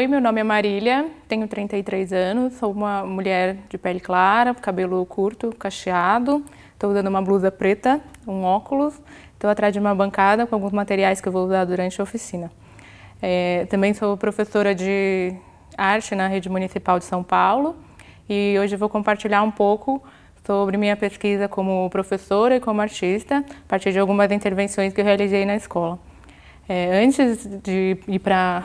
Oi, meu nome é Marília, tenho 33 anos, sou uma mulher de pele clara, cabelo curto, cacheado, estou usando uma blusa preta, um óculos, estou atrás de uma bancada com alguns materiais que eu vou usar durante a oficina. É, também sou professora de arte na rede municipal de São Paulo e hoje vou compartilhar um pouco sobre minha pesquisa como professora e como artista, a partir de algumas intervenções que eu realizei na escola. É, antes de ir para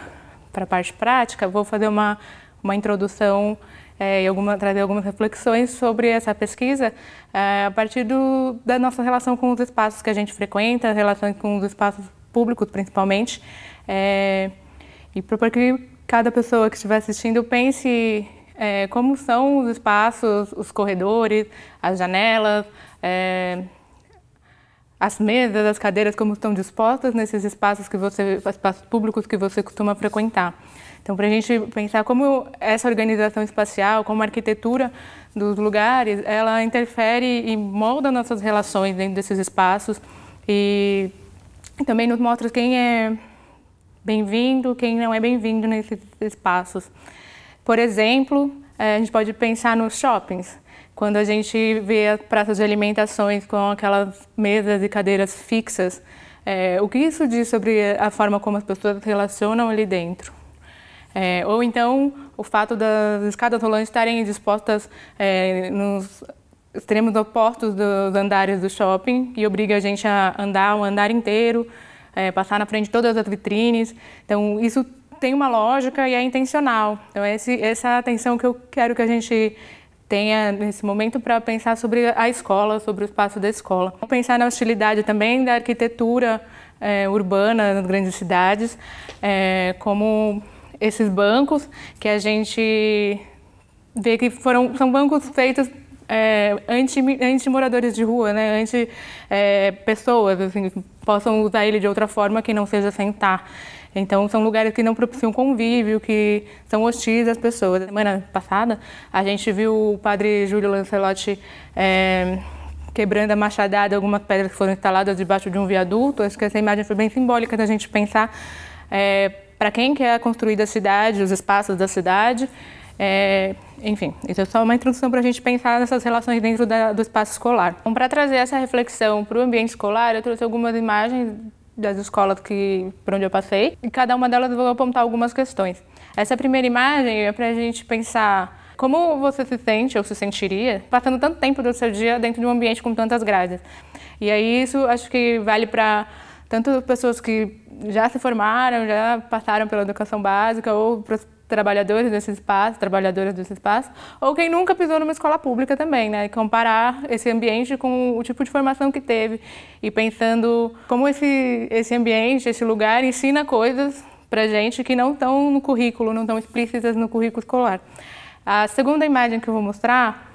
para a parte prática, vou fazer uma, uma introdução é, e alguma, trazer algumas reflexões sobre essa pesquisa é, a partir do, da nossa relação com os espaços que a gente frequenta, as relações com os espaços públicos principalmente, é, e propor que cada pessoa que estiver assistindo pense é, como são os espaços, os corredores, as janelas, é, as mesas, as cadeiras como estão dispostas nesses espaços que você, espaços públicos que você costuma frequentar. Então, para a gente pensar como essa organização espacial, como a arquitetura dos lugares, ela interfere e molda nossas relações dentro desses espaços e também nos mostra quem é bem-vindo, quem não é bem-vindo nesses espaços. Por exemplo, eh, a gente pode pensar nos shoppings. Quando a gente vê as praças de alimentações com aquelas mesas e cadeiras fixas, é, o que isso diz sobre a forma como as pessoas se relacionam ali dentro? É, ou então o fato das escadas rolantes estarem dispostas é, nos extremos opostos dos andares do shopping e obriga a gente a andar um andar inteiro, é, passar na frente de todas as vitrines. Então isso tem uma lógica e é intencional. Então é esse, essa atenção que eu quero que a gente tenha nesse momento para pensar sobre a escola, sobre o espaço da escola. Pensar na hostilidade também da arquitetura é, urbana nas grandes cidades, é, como esses bancos que a gente vê que foram, são bancos feitos é, anti-moradores de rua, né? anti-pessoas, assim, possam usar ele de outra forma que não seja sentar. Então são lugares que não propiciam convívio, que são hostis às pessoas. Semana passada a gente viu o padre Júlio Lancelotti é, quebrando a machadada algumas pedras que foram instaladas debaixo de um viaduto. Acho que essa imagem foi bem simbólica da gente pensar é, para quem quer é construir a cidade, os espaços da cidade. É, enfim, isso é só uma introdução para a gente pensar nessas relações dentro da, do espaço escolar. Então, para trazer essa reflexão para o ambiente escolar, eu trouxe algumas imagens das escolas que, por onde eu passei, e cada uma delas eu vou apontar algumas questões. Essa primeira imagem é para a gente pensar como você se sente ou se sentiria passando tanto tempo do seu dia dentro de um ambiente com tantas grades. E aí isso acho que vale para tanto pessoas que já se formaram, já passaram pela educação básica ou trabalhadores desse espaço, trabalhadoras desse espaço, ou quem nunca pisou numa escola pública também, né? comparar esse ambiente com o tipo de formação que teve e pensando como esse, esse ambiente, esse lugar ensina coisas para gente que não estão no currículo, não estão explícitas no currículo escolar. A segunda imagem que eu vou mostrar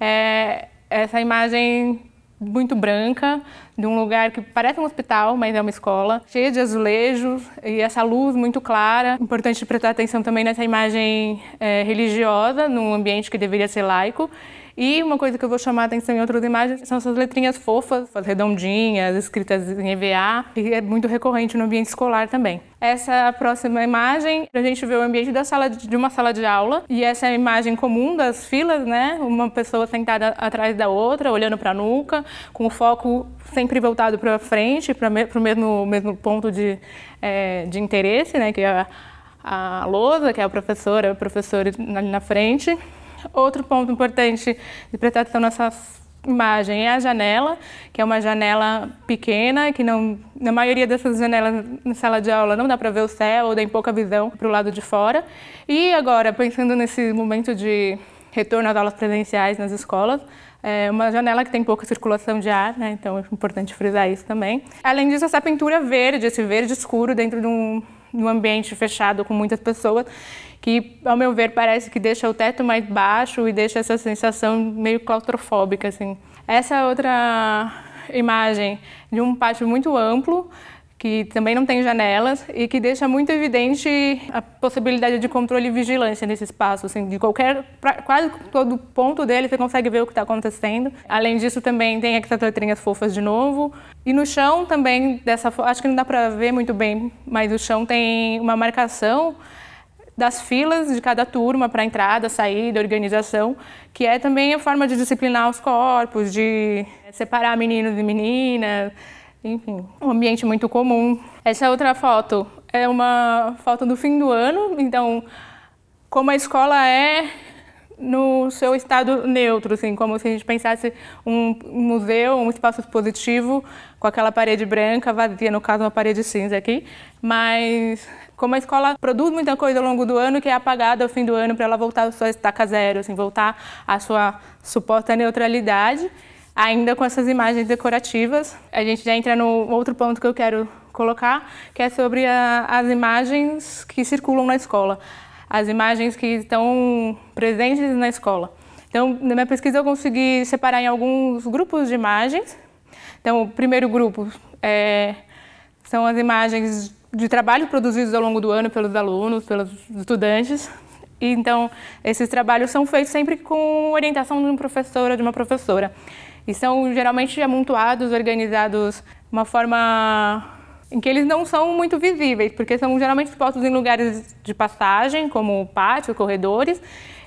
é essa imagem muito branca, de um lugar que parece um hospital, mas é uma escola, cheia de azulejos e essa luz muito clara. Importante prestar atenção também nessa imagem é, religiosa, num ambiente que deveria ser laico. E uma coisa que eu vou chamar a atenção em outras imagens são essas letrinhas fofas, redondinhas, escritas em EVA, que é muito recorrente no ambiente escolar também. Essa é próxima imagem, a gente vê o ambiente da sala de uma sala de aula, e essa é a imagem comum das filas, né? Uma pessoa sentada atrás da outra, olhando para a nuca, com o foco sempre voltado para frente, para o mesmo, mesmo ponto de, é, de interesse, né? Que é a, a lousa, que é a professora, o professor ali na frente, Outro ponto importante de proteção nessa imagem é a janela, que é uma janela pequena, que não, na maioria dessas janelas na sala de aula não dá para ver o céu, ou tem pouca visão para o lado de fora. E agora, pensando nesse momento de retorno às aulas presenciais nas escolas, é uma janela que tem pouca circulação de ar, né? então é importante frisar isso também. Além disso, essa pintura verde, esse verde escuro dentro de um, de um ambiente fechado com muitas pessoas, que, ao meu ver, parece que deixa o teto mais baixo e deixa essa sensação meio claustrofóbica, assim. Essa outra imagem de um pátio muito amplo, que também não tem janelas e que deixa muito evidente a possibilidade de controle e vigilância nesse espaço, assim, de qualquer, quase todo ponto dele você consegue ver o que está acontecendo. Além disso também tem aquelas as fofas de novo e no chão também dessa, acho que não dá para ver muito bem, mas o chão tem uma marcação das filas de cada turma para entrada, saída, organização, que é também a forma de disciplinar os corpos, de eh, separar menino de menina, enfim, um ambiente muito comum. Essa outra foto é uma foto do fim do ano, então como a escola é no seu estado neutro, assim, como se a gente pensasse um museu, um espaço expositivo, com aquela parede branca vazia, no caso uma parede cinza aqui, mas como a escola produz muita coisa ao longo do ano que é apagada ao fim do ano para ela voltar à sua estaca zero, assim, voltar à sua suposta neutralidade, ainda com essas imagens decorativas. A gente já entra no outro ponto que eu quero colocar, que é sobre a, as imagens que circulam na escola, as imagens que estão presentes na escola. Então, na minha pesquisa eu consegui separar em alguns grupos de imagens. Então, o primeiro grupo é, são as imagens de trabalho produzidos ao longo do ano pelos alunos, pelos estudantes. então, esses trabalhos são feitos sempre com orientação de um professor ou de uma professora. E são geralmente amontoados, organizados de uma forma em que eles não são muito visíveis, porque são geralmente postos em lugares de passagem, como pátio, corredores,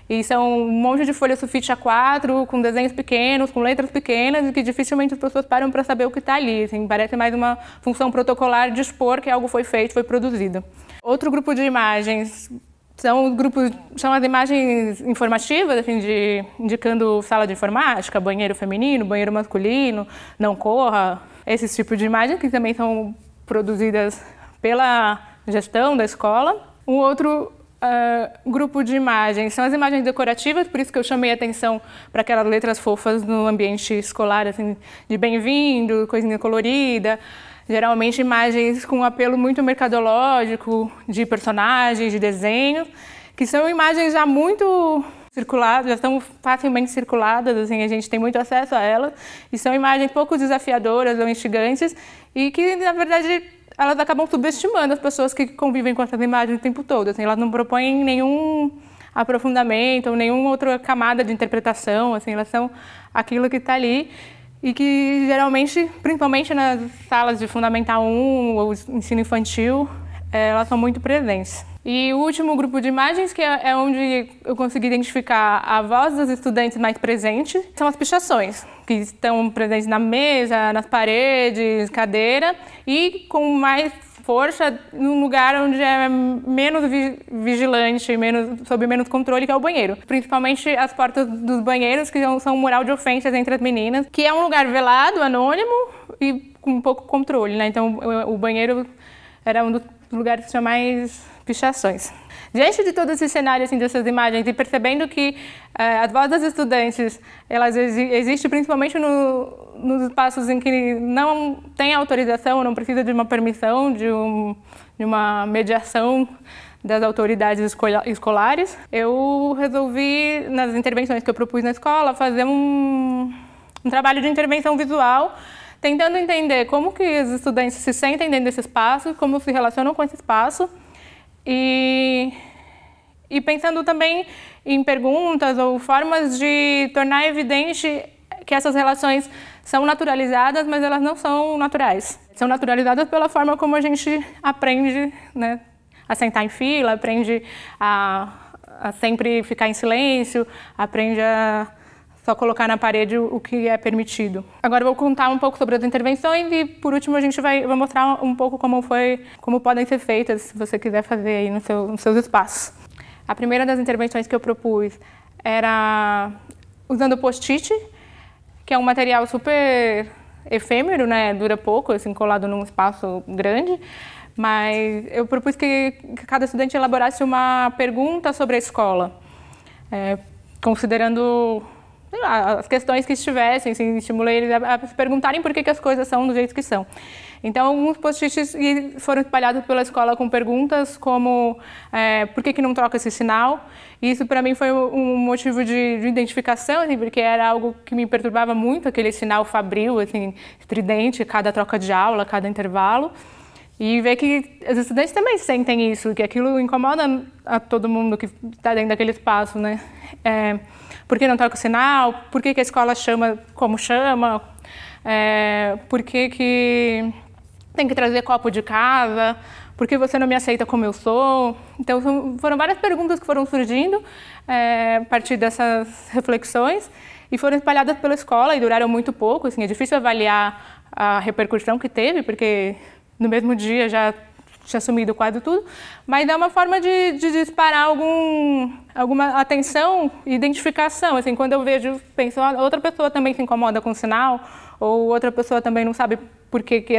e são é um monte de folha sulfite A4, com desenhos pequenos, com letras pequenas, e que dificilmente as pessoas param para saber o que está ali. Assim, parece mais uma função protocolar de expor que algo foi feito, foi produzido. Outro grupo de imagens são os grupos, são as imagens informativas, assim, de, indicando sala de informática, banheiro feminino, banheiro masculino, não corra, esses tipos de imagens que também são produzidas pela gestão da escola. Um outro uh, grupo de imagens. São as imagens decorativas, por isso que eu chamei a atenção para aquelas letras fofas no ambiente escolar, assim, de bem-vindo, coisinha colorida. Geralmente imagens com um apelo muito mercadológico, de personagens, de desenho, que são imagens já muito circuladas, já estão facilmente circuladas, assim, a gente tem muito acesso a elas, e são imagens pouco desafiadoras ou instigantes, e que, na verdade, elas acabam subestimando as pessoas que convivem com essas imagens o tempo todo. Assim, elas não propõem nenhum aprofundamento ou nenhuma outra camada de interpretação, assim, elas são aquilo que está ali e que geralmente, principalmente nas salas de Fundamental 1 ou ensino infantil, eh, elas são muito presentes. E o último grupo de imagens, que é, é onde eu consegui identificar a voz dos estudantes mais presente, são as pichações que estão presentes na mesa, nas paredes, cadeira e com mais força num lugar onde é menos vigilante, menos, sob menos controle, que é o banheiro. Principalmente as portas dos banheiros, que são, um mural de ofensas entre as meninas, que é um lugar velado, anônimo e com pouco controle, né? Então o, o banheiro era um dos lugares que tinha mais pichações. Diante de todo esse cenário assim, dessas imagens e percebendo que é, eh, a voz dos estudantes elas existe principalmente no, nos espaços em que não tem autorização, não precisa de uma permissão, de, um, de uma mediação das autoridades escolares, eu resolvi, nas intervenções que eu propus na escola, fazer um, um trabalho de intervenção visual tentando entender como que os estudantes se sentem dentro desse espaço, como se relacionam com esse espaço e, e pensando também em perguntas ou formas de tornar evidente que essas relações são naturalizadas, mas elas não são naturais. São naturalizadas pela forma como a gente aprende né, a sentar em fila, aprende a, a sempre ficar em silêncio, aprende a só colocar na parede o que é permitido. Agora vou contar um pouco sobre as intervenções e por último a gente vai, vai mostrar um pouco como foi, como podem ser feitas se você quiser fazer aí no seu, nos seus espaços. A primeira das intervenções que eu propus era usando post-it, que é um material super efêmero, né? Dura pouco, assim, colado num espaço grande. Mas eu propus que, que cada estudante elaborasse uma pergunta sobre a escola, é, considerando sei lá, as questões que estivessem, assim, estimulei eles a, a se perguntarem por que, que as coisas são do jeito que são. Então, alguns post-its foram espalhados pela escola com perguntas como é, por que, que não troca esse sinal? isso para mim foi um motivo de, de identificação, assim, porque era algo que me perturbava muito, aquele sinal fabril, assim, tridente, cada troca de aula, cada intervalo. E ver que os estudantes também sentem isso, que aquilo incomoda a todo mundo que está dentro daquele espaço, né? É, por que não toca o sinal, por que, que a escola chama como chama, é, por que, que tem que trazer copo de casa, por que você não me aceita como eu sou? Então, foram várias perguntas que foram surgindo é, a partir dessas reflexões e foram espalhadas pela escola e duraram muito pouco. Assim, é difícil avaliar a repercussão que teve, porque no mesmo dia já tinha sumido quase tudo, mas é uma forma de, de disparar algum, alguma atenção e identificação. Assim, quando eu vejo, penso, ah, outra pessoa também se incomoda com o sinal, ou outra pessoa também não sabe por que, que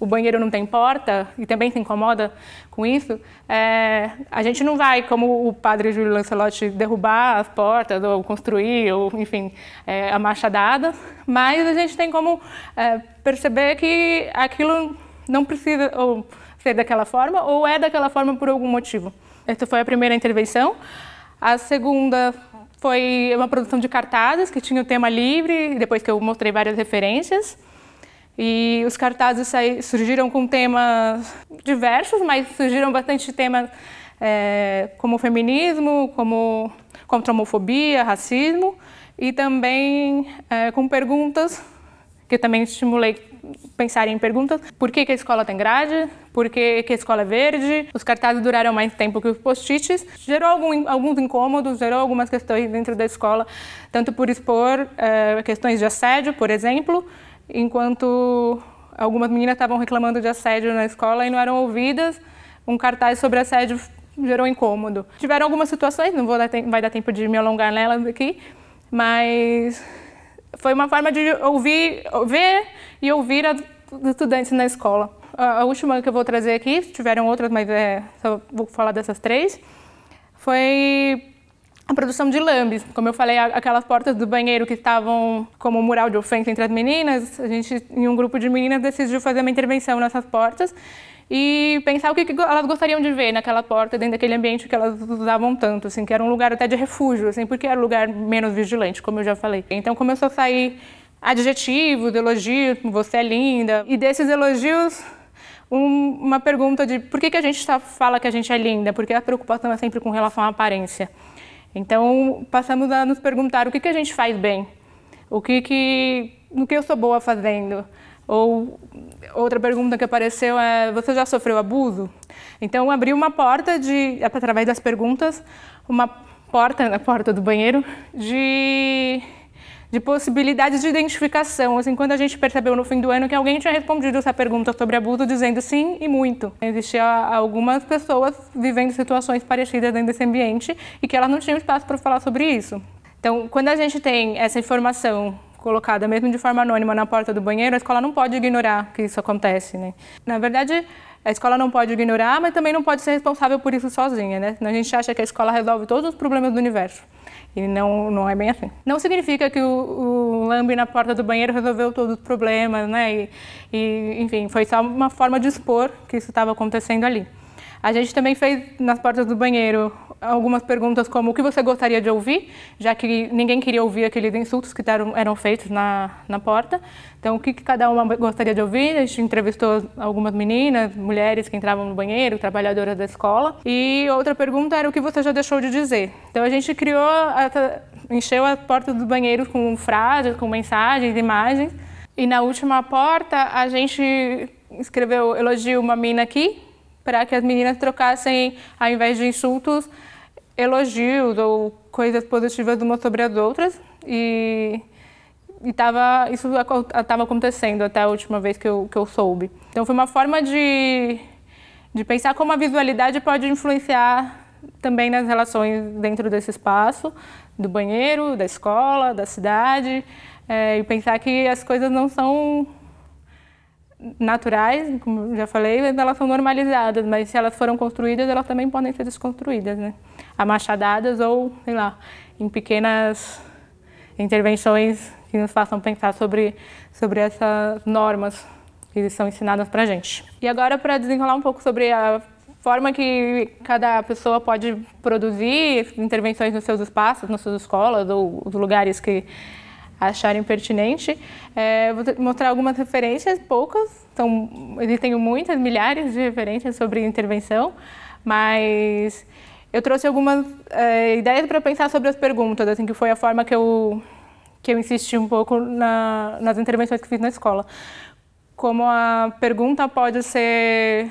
o banheiro não tem porta e também se incomoda com isso. É, a gente não vai, como o padre Júlio Lancelotti, derrubar as portas ou construir, ou enfim, é, a marcha dada, mas a gente tem como é, perceber que aquilo não precisa. Ou, ser daquela forma ou é daquela forma por algum motivo. Essa foi a primeira intervenção. A segunda foi uma produção de cartazes que tinha o tema livre, depois que eu mostrei várias referências. E os cartazes surgiram com temas diversos, mas surgiram bastante temas é, como feminismo, como contra homofobia, racismo e também é, com perguntas também estimulei pensar em perguntas. Por que, que a escola tem grade? Por que, que a escola é verde? Os cartazes duraram mais tempo que os post-its. Gerou algum, alguns incômodos, gerou algumas questões dentro da escola, tanto por expor é, questões de assédio, por exemplo, enquanto algumas meninas estavam reclamando de assédio na escola e não eram ouvidas. Um cartaz sobre assédio gerou incômodo. Tiveram algumas situações, não vou dar, vai dar tempo de me alongar nelas aqui, mas foi uma forma de ouvir, ver e ouvir as estudantes na escola. A última que eu vou trazer aqui, tiveram outras, mas é, só vou falar dessas três, foi a produção de lambes. Como eu falei, aquelas portas do banheiro que estavam como mural de ofensa entre as meninas, a gente, em um grupo de meninas, decidiu fazer uma intervenção nessas portas e pensar o que, que elas gostariam de ver naquela porta, dentro daquele ambiente que elas usavam tanto, assim, que era um lugar até de refúgio, assim, porque era um lugar menos vigilante, como eu já falei. Então começou a sair adjetivos, elogios, você é linda, e desses elogios um, uma pergunta de por que, que a gente tá, fala que a gente é linda, porque a preocupação é sempre com relação à aparência. Então passamos a nos perguntar o que, que a gente faz bem, o que, que no que eu sou boa fazendo, ou outra pergunta que apareceu é: você já sofreu abuso? Então abriu uma porta de, através das perguntas, uma porta na porta do banheiro de de possibilidades de identificação. Assim, quando a gente percebeu no fim do ano que alguém tinha respondido essa pergunta sobre abuso dizendo sim e muito. Existia algumas pessoas vivendo situações parecidas dentro desse ambiente e que elas não tinham espaço para falar sobre isso. Então, quando a gente tem essa informação colocada, mesmo de forma anônima, na porta do banheiro, a escola não pode ignorar que isso acontece. Né? Na verdade, a escola não pode ignorar, mas também não pode ser responsável por isso sozinha, né? a gente acha que a escola resolve todos os problemas do universo. E não, não é bem assim. Não significa que o, o lambe na porta do banheiro resolveu todos os problemas, né? E, e, enfim, foi só uma forma de expor que isso estava acontecendo ali. A gente também fez nas portas do banheiro algumas perguntas como o que você gostaria de ouvir, já que ninguém queria ouvir aqueles insultos que eram feitos na, na porta. Então, o que, que, cada uma gostaria de ouvir? A gente entrevistou algumas meninas, mulheres que entravam no banheiro, trabalhadoras da escola. E outra pergunta era o que você já deixou de dizer. Então, a gente criou, a, encheu as portas do banheiro com frases, com mensagens, imagens. E na última porta, a gente escreveu elogio uma mina aqui, para que as meninas trocassem, ao invés de insultos, elogios ou coisas positivas umas sobre as outras. E e tava, isso estava acontecendo até a última vez que eu, que eu soube. Então foi uma forma de, de pensar como a visualidade pode influenciar também nas relações dentro desse espaço, do banheiro, da escola, da cidade, é, e pensar que as coisas não são naturais, como já falei, elas são normalizadas, mas se elas foram construídas, elas também podem ser desconstruídas, né? Amachadadas ou, sei lá, em pequenas intervenções que nos façam pensar sobre, sobre essas normas que são ensinadas para gente. E agora, para desenrolar um pouco sobre a forma que cada pessoa pode produzir intervenções nos seus espaços, nas suas escolas ou os lugares que acharem pertinente. É, vou mostrar algumas referências, poucas, então, existem muitas, milhares de referências sobre intervenção, mas eu trouxe algumas é, ideias para pensar sobre as perguntas, assim, que foi a forma que eu, que eu insisti um pouco na, nas intervenções que fiz na escola. Como a pergunta pode ser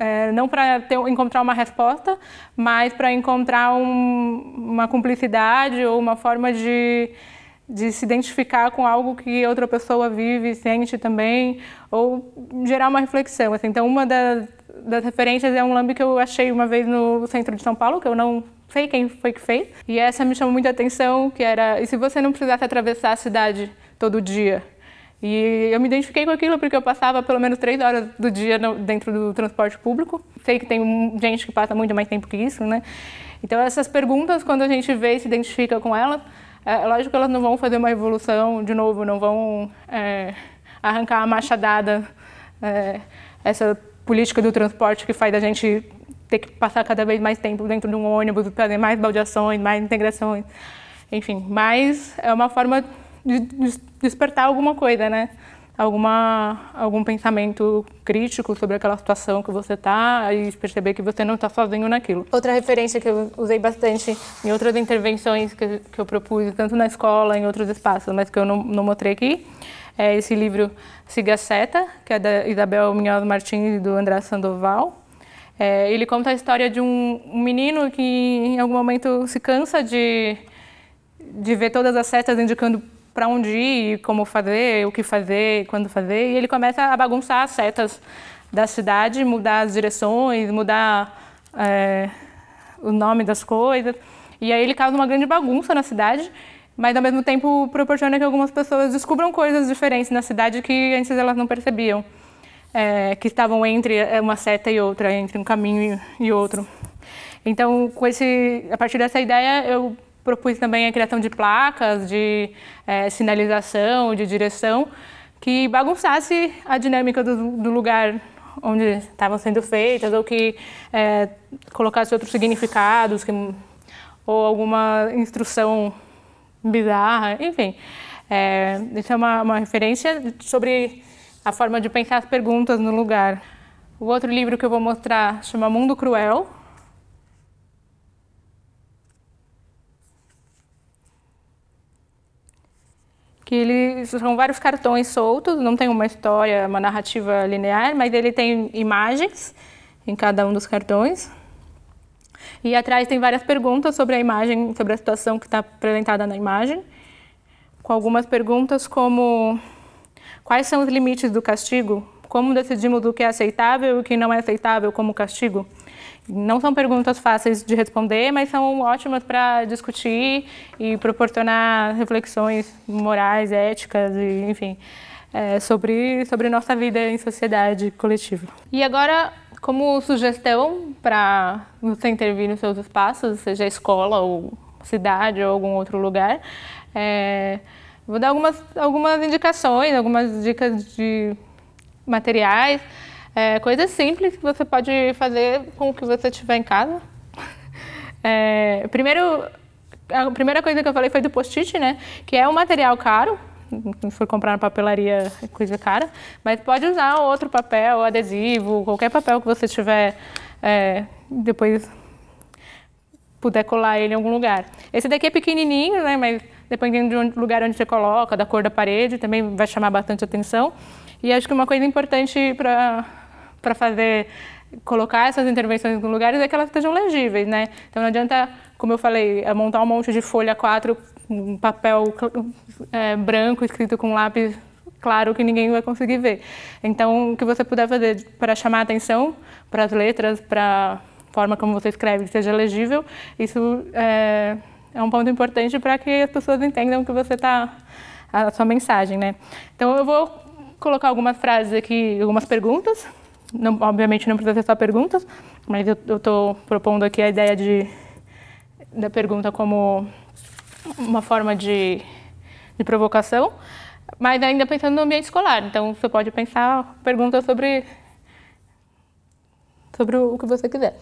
é, não para encontrar uma resposta, mas para encontrar um, uma cumplicidade ou uma forma de de se identificar com algo que outra pessoa vive, sente também, ou gerar uma reflexão. Assim, então, uma das, das referências é um lambe que eu achei uma vez no centro de São Paulo, que eu não sei quem foi que fez, e essa me chamou muita atenção, que era, e se você não precisasse atravessar a cidade todo dia? E eu me identifiquei com aquilo porque eu passava pelo menos três horas do dia no, dentro do transporte público. Sei que tem gente que passa muito mais tempo que isso, né? Então essas perguntas, quando a gente vê e se identifica com elas, é, é, lógico que elas não vão fazer uma revolução de novo, não vão é, arrancar a machadada, é, essa política do transporte que faz a gente ter que passar cada vez mais tempo dentro de um ônibus, fazer mais baldeações, mais integrações, enfim. Mas é uma forma de despertar alguma coisa, né? alguma, algum pensamento crítico sobre aquela situação que você está e perceber que você não está sozinho naquilo. Outra referência que eu usei bastante em outras intervenções que, que eu propus, tanto na escola, em outros espaços, mas que eu não, não mostrei aqui, é esse livro Siga a Seta, que é da Isabel Minhoz Martins e do André Sandoval. É, ele conta a história de um, um menino que em algum momento se cansa de, de ver todas as setas indicando para onde ir, como fazer, o que fazer, quando fazer, e ele começa a bagunçar as setas da cidade, mudar as direções, mudar é, o nome das coisas. E aí ele causa uma grande bagunça na cidade, mas ao mesmo tempo proporciona que algumas pessoas descubram coisas diferentes na cidade que antes elas não percebiam, é, que estavam entre é, uma seta e outra, entre um caminho e outro. Então, com esse, a partir dessa ideia, eu propus também a criação de placas, de é, sinalização, de direção, que bagunçasse a dinâmica do, do lugar onde estavam sendo feitas, ou que é, colocasse outros significados, que, ou alguma instrução bizarra, enfim. É, isso é uma, uma referência sobre a forma de pensar as perguntas no lugar. O outro livro que eu vou mostrar chama Mundo Cruel, que ele, são vários cartões soltos, não tem uma história, uma narrativa linear, mas ele tem imagens em cada um dos cartões. E atrás tem várias perguntas sobre a imagem, sobre a situação que está apresentada na imagem, com algumas perguntas como quais são os limites do castigo como decidimos o que é aceitável e o que não é aceitável como castigo? Não são perguntas fáceis de responder, mas são ótimas para discutir e proporcionar reflexões morais, éticas, e, enfim, é, sobre, sobre nossa vida em sociedade coletiva. E agora, como sugestão para você intervir nos seus espaços, seja escola ou cidade ou algum outro lugar, é, vou dar algumas, algumas indicações, algumas dicas de materiais, é, coisas simples que você pode fazer com o que você tiver em casa. É, primeiro, a primeira coisa que eu falei foi do post-it, né? Que é um material caro, se for comprar na papelaria é coisa cara, mas pode usar outro papel, adesivo, qualquer papel que você tiver é, depois puder colar ele em algum lugar. Esse daqui é pequenininho, né? Mas dependendo do lugar onde você coloca, da cor da parede, também vai chamar bastante atenção. E acho que uma coisa importante para fazer colocar essas intervenções em lugares é que elas estejam legíveis, né? Então não adianta, como eu falei, é montar um monte de folha 4, um papel é, branco escrito com lápis claro que ninguém vai conseguir ver. Então o que você puder fazer para chamar atenção para as letras, para a forma como você escreve, seja legível, isso é, é um ponto importante para que as pessoas entendam que você está a sua mensagem, né? Então eu vou colocar algumas frases aqui, algumas perguntas. Não, obviamente não precisa só perguntas, mas eu estou propondo aqui a ideia de, da pergunta como uma forma de, de provocação, mas ainda pensando no ambiente escolar. Então, você pode pensar perguntas sobre, sobre o que você quiser.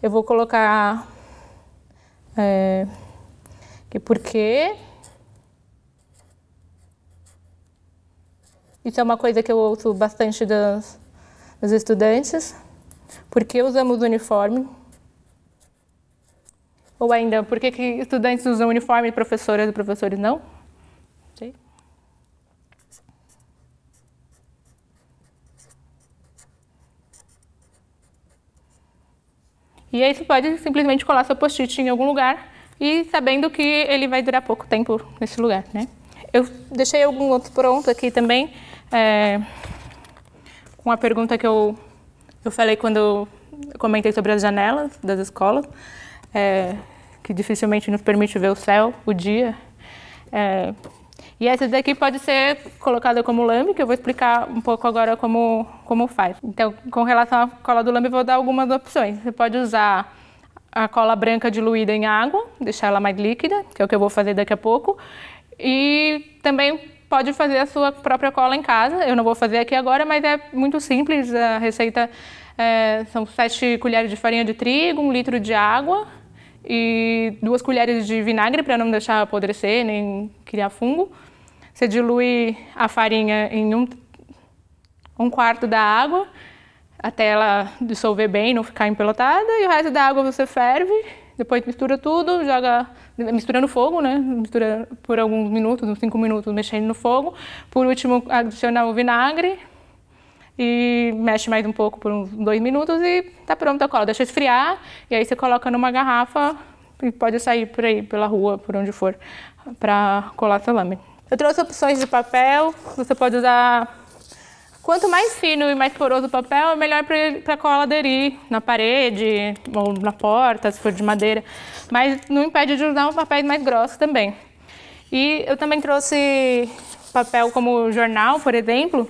Eu vou colocar é, que por quê Isso é uma coisa que eu ouço bastante das, dos estudantes. Por que usamos uniforme? Ou ainda, por que, que estudantes usam uniforme e professoras e professores não? E aí você pode simplesmente colar seu post-it em algum lugar e sabendo que ele vai durar pouco tempo nesse lugar, né? Eu deixei algum outro pronto aqui também, é, com a pergunta que eu, eu falei quando eu comentei sobre as janelas das escolas, é, que dificilmente nos permite ver o céu, o dia. É, e essa daqui pode ser colocada como lambe, que eu vou explicar um pouco agora como, como faz. Então, com relação à cola do lambe, vou dar algumas opções. Você pode usar a cola branca diluída em água, deixar ela mais líquida, que é o que eu vou fazer daqui a pouco. E também pode fazer a sua própria cola em casa. Eu não vou fazer aqui agora, mas é muito simples. A receita é, são 7 colheres de farinha de trigo, 1 litro de água e 2 colheres de vinagre para não deixar apodrecer nem criar fungo. Você dilui a farinha em um, um quarto da água até ela dissolver bem, não ficar empelotada, e o resto da água você ferve depois mistura tudo, joga, mistura no fogo, né? Mistura por alguns minutos, uns 5 minutos, mexendo no fogo. Por último, adiciona o vinagre e mexe mais um pouco por uns 2 minutos e tá pronto a cola. Deixa esfriar e aí você coloca numa garrafa e pode sair por aí, pela rua, por onde for, para colar salame. Eu trouxe opções de papel, você pode usar Quanto mais fino e mais poroso o papel, é melhor para a cola aderir na parede ou na porta, se for de madeira. Mas não impede de usar um papel mais grosso também. E eu também trouxe papel como jornal, por exemplo,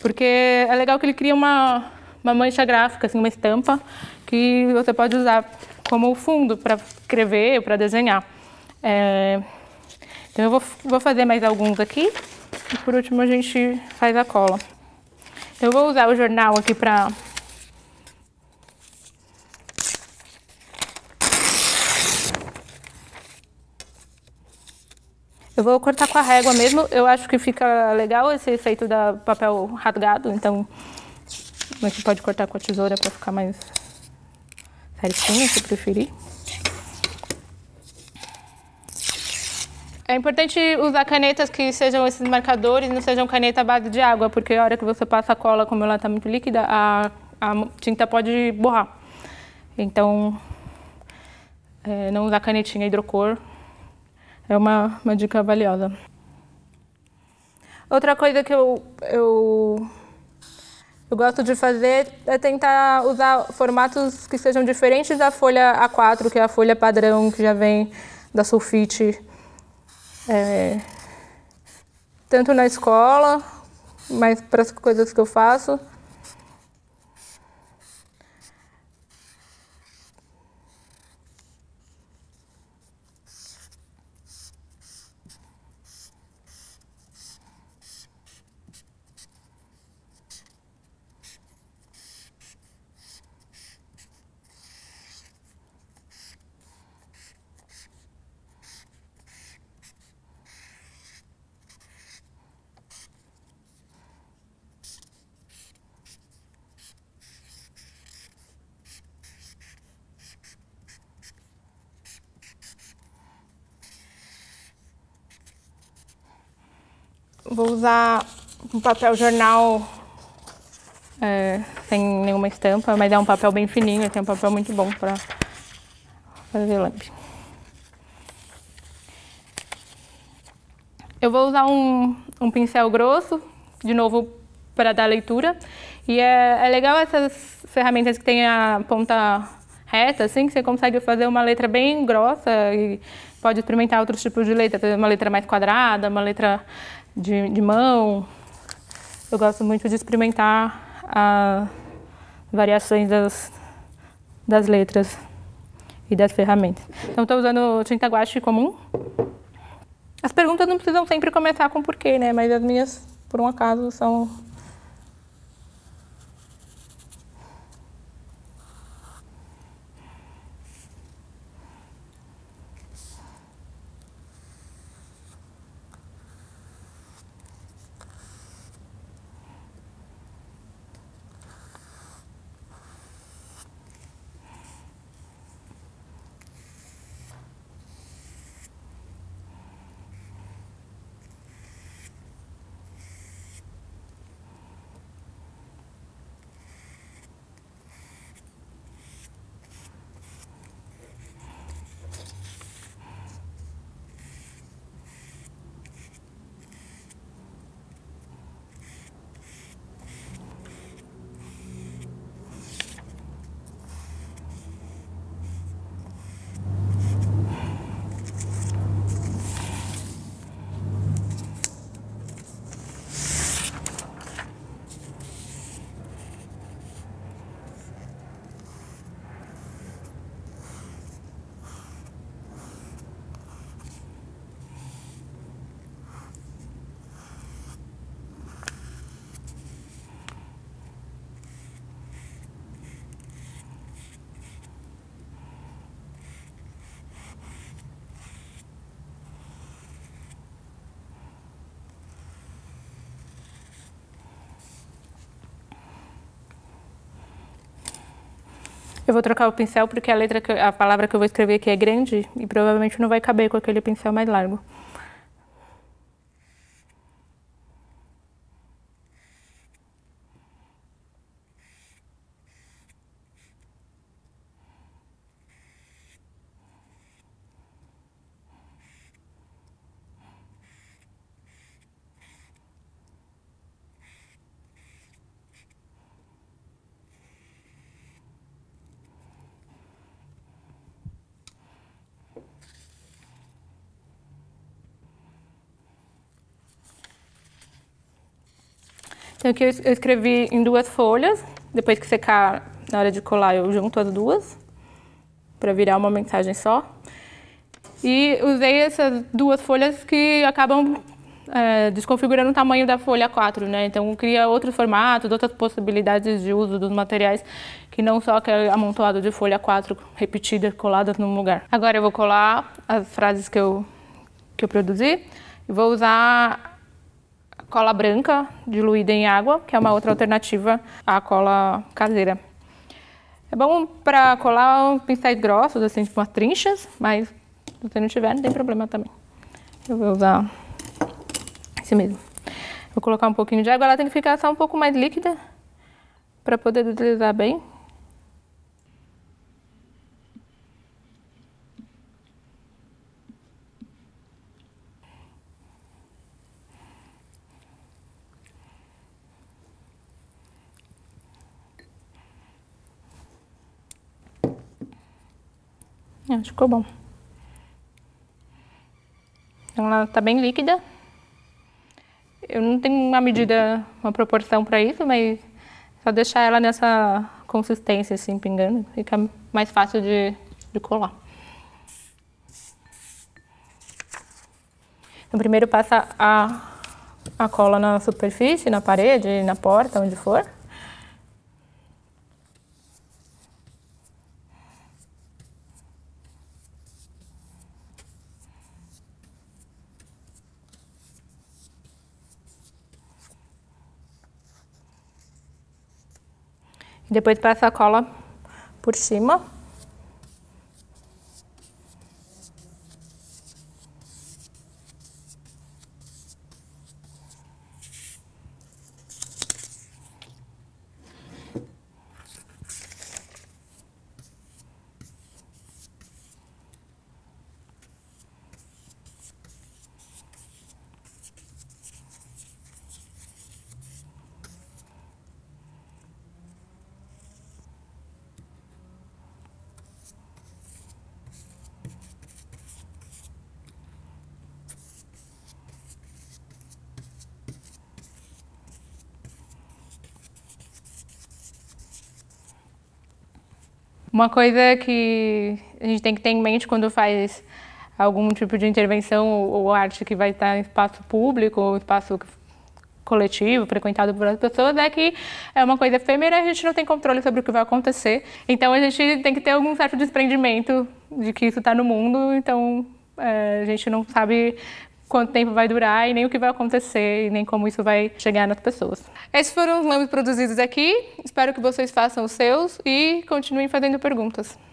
porque é legal que ele cria uma, uma mancha gráfica, assim, uma estampa, que você pode usar como fundo para escrever, para desenhar. É... Então eu vou, vou fazer mais alguns aqui e por último a gente faz a cola. Eu vou usar o jornal aqui pra... Eu vou cortar com a régua mesmo. Eu acho que fica legal esse efeito da papel rasgado, então... Mas você é pode cortar com a tesoura pra ficar mais certinho, se preferir. É importante usar canetas que sejam esses marcadores, não sejam caneta à base de água, porque a hora que você passa a cola, como ela está muito líquida, a, a, tinta pode borrar. Então, é, não usar canetinha hidrocor é uma, uma dica valiosa. Outra coisa que eu, eu, eu gosto de fazer é tentar usar formatos que sejam diferentes da folha A4, que é a folha padrão que já vem da sulfite é, tanto na escola, mas para as coisas que eu faço, Vou usar um papel jornal é, sem nenhuma estampa, mas é um papel bem fininho, tem um papel muito bom para fazer lamp. Eu vou usar um, um pincel grosso, de novo para dar leitura. E é, é, legal essas ferramentas que tem a ponta reta, assim, que você consegue fazer uma letra bem grossa e pode experimentar outros tipos de letra, uma letra mais quadrada, uma letra de, de mão. Eu gosto muito de experimentar as ah, variações das, das letras e das ferramentas. Então, estou usando tinta guache comum. As perguntas não precisam sempre começar com porquê, né? Mas as minhas, por um acaso, são Eu vou trocar o pincel porque a letra, a palavra que eu vou escrever aqui é grande e provavelmente não vai caber com aquele pincel mais largo. Então aqui eu, escrevi em duas folhas, depois que secar, na hora de colar eu junto as duas, para virar uma mensagem só. E usei essas duas folhas que acabam é, desconfigurando o tamanho da folha 4, né? Então cria outros formatos, outras possibilidades de uso dos materiais, que não só aquele é amontoado de folha 4 repetidas, coladas num lugar. Agora eu vou colar as frases que eu, que eu produzi e vou usar cola branca diluída em água, que é uma outra alternativa à cola caseira. É bom para colar pincéis grossos, assim, tipo umas trinchas, mas se você não tiver, não tem problema também. Eu vou usar esse mesmo. Vou colocar um pouquinho de água, ela tem que ficar só um pouco mais líquida para poder utilizar bem. Acho é, que ficou bom. ela está bem líquida. Eu não tenho uma medida, uma proporção para isso, mas só deixar ela nessa consistência assim pingando, fica mais fácil de, de colar. Então, primeiro passa a, a cola na superfície, na parede, na porta, onde for. Depois passa a cola por cima. Uma coisa que a gente tem que ter em mente quando faz algum tipo de intervenção ou, arte que vai estar em espaço público ou espaço coletivo, frequentado por outras pessoas, é que é uma coisa efêmera, a gente não tem controle sobre o que vai acontecer. Então a gente tem que ter algum certo desprendimento de que isso está no mundo, então é, a gente não sabe quanto tempo vai durar e nem o que vai acontecer e nem como isso vai chegar nas pessoas. Esses foram os lambos produzidos aqui. Espero que vocês façam os seus e continuem fazendo perguntas.